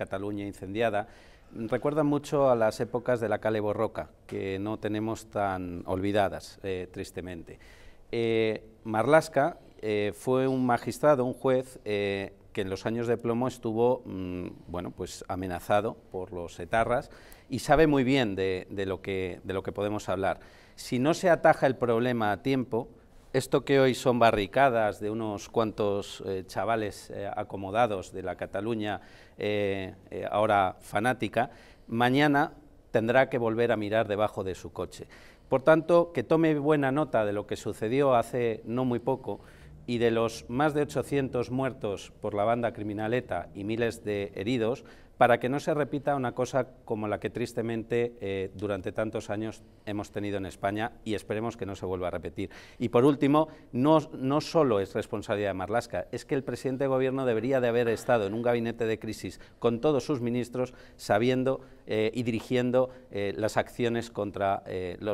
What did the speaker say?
Cataluña incendiada, recuerda mucho a las épocas de la Cale Borroca, que no tenemos tan olvidadas, eh, tristemente. Eh, Marlasca eh, fue un magistrado, un juez, que en los años de plomo estuvo mm, bueno, pues amenazado por los etarras y sabe muy bien lo que, de lo que podemos hablar. Si no se ataja el problema a tiempo, esto que hoy son barricadas de unos cuantos eh, chavales eh, acomodados de la Cataluña eh, ahora fanática, mañana tendrá que volver a mirar debajo de su coche. Por tanto, que tome buena nota de lo que sucedió hace no muy poco, y de los más de 800 muertos por la banda criminal ETA y miles de heridos, para que no se repita una cosa como la que tristemente eh, durante tantos años hemos tenido en España y esperemos que no se vuelva a repetir. Y por último, no, no solo es responsabilidad de Marlasca, es que el presidente de gobierno debería de haber estado en un gabinete de crisis con todos sus ministros sabiendo eh, y dirigiendo eh, las acciones contra los